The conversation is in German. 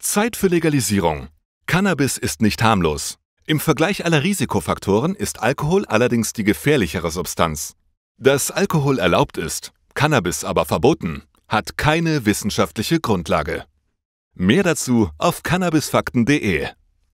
Zeit für Legalisierung. Cannabis ist nicht harmlos. Im Vergleich aller Risikofaktoren ist Alkohol allerdings die gefährlichere Substanz. Dass Alkohol erlaubt ist, Cannabis aber verboten, hat keine wissenschaftliche Grundlage. Mehr dazu auf cannabisfakten.de